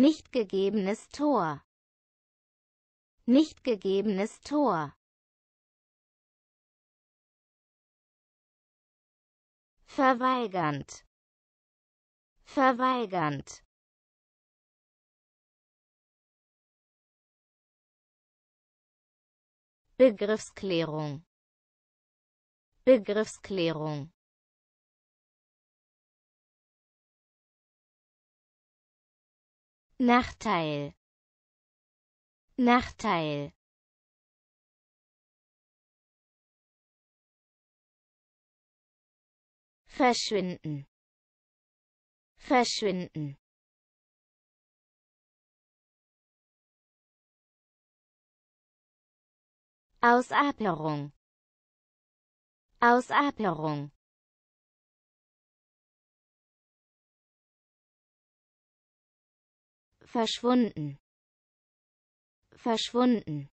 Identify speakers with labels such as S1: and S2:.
S1: Nicht gegebenes Tor. Nicht gegebenes Tor. Verweigernd. Verweigernd. Begriffsklärung. Begriffsklärung Nachteil Nachteil verschwinden verschwinden Ausaperung Ausaperung verschwunden verschwunden